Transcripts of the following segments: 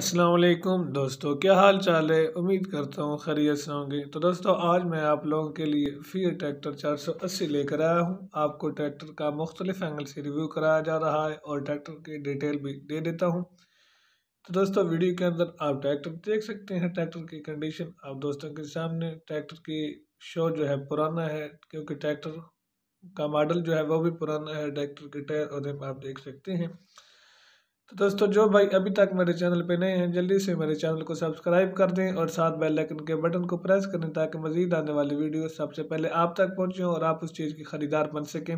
अस्सलाम वालेकुम दोस्तों क्या हाल चाल है उम्मीद करता हूँ खैरियत से होंगे तो दोस्तों आज मैं आप लोगों के लिए फिर ट्रैक्टर 480 लेकर आया हूँ आपको ट्रैक्टर का मुख्तलिफ एंगल से रिव्यू कराया जा रहा है और ट्रैक्टर की डिटेल भी दे देता हूँ तो दोस्तों वीडियो के अंदर आप ट्रैक्टर देख सकते हैं ट्रैक्टर की कंडीशन आप दोस्तों के सामने ट्रैक्टर की शो जो है पुराना है क्योंकि ट्रैक्टर का मॉडल जो है वो भी पुराना है ट्रैक्टर के टायर और आप देख सकते हैं तो दोस्तों जो भाई अभी तक मेरे चैनल पे नए हैं जल्दी से मेरे चैनल को सब्सक्राइब कर दें और साथ बेल आइकन के बटन को प्रेस करें ताकि मजीद आने वाली वीडियो सबसे पहले आप तक पहुँचें और आप उस चीज़ की ख़रीदार बन सकें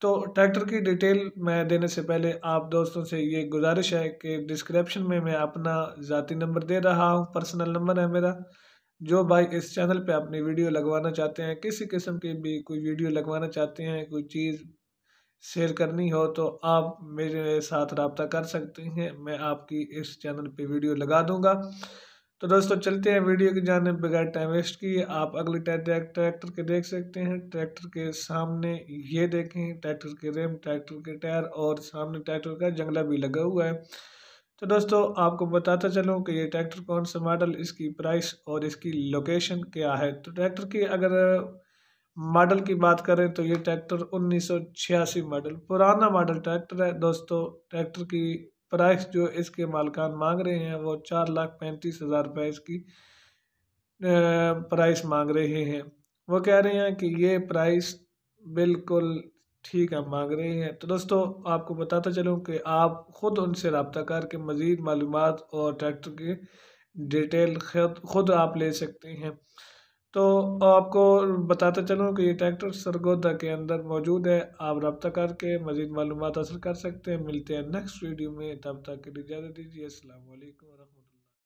तो ट्रैक्टर की डिटेल मैं देने से पहले आप दोस्तों से ये गुजारिश है कि डिस्क्रिप्शन में मैं अपना ज़ाती नंबर दे रहा हूँ पर्सनल नंबर है मेरा जो भाई इस चैनल पे अपनी वीडियो लगवाना चाहते हैं किसी किस्म की भी कोई वीडियो लगवाना चाहते हैं कोई चीज़ शेयर करनी हो तो आप मेरे साथ रबता कर सकते हैं मैं आपकी इस चैनल पे वीडियो लगा दूंगा तो दोस्तों चलते हैं वीडियो की जाने बगैर टाइम वेस्ट किए आप अगले ट्रैक्टर के देख सकते हैं ट्रैक्टर के सामने ये देखें ट्रैक्टर के रेम ट्रैक्टर के टायर और सामने ट्रैक्टर का जंगला भी लगा हुआ है तो दोस्तों आपको बताता चलूँ कि ये ट्रैक्टर कौन सा मॉडल इसकी प्राइस और इसकी लोकेशन क्या है तो ट्रैक्टर की अगर मॉडल की बात करें तो ये ट्रैक्टर 1986 मॉडल पुराना मॉडल ट्रैक्टर है दोस्तों ट्रैक्टर की प्राइस जो इसके मालकान मांग रहे हैं वो चार लाख पैंतीस हज़ार रुपये इसकी प्राइस मांग रहे हैं वो कह रहे हैं कि ये प्राइस बिल्कुल ठीक है मांग रहे हैं तो दोस्तों आपको बताता चलूँ कि आप ख़ुद उनसे रबता करके मज़ीद मालूम और ट्रैक्टर की डिटेल खुद खुद आप ले सकते हैं तो आपको बताते चलूँ कि ये ट्रैक्टर सरगोदा के अंदर मौजूद है आप रब्ता करके मज़ीद मालूम हासिल कर सकते हैं मिलते हैं नेक्स्ट वीडियो में तब तक के लिए इजाज़त दीजिए असल वरम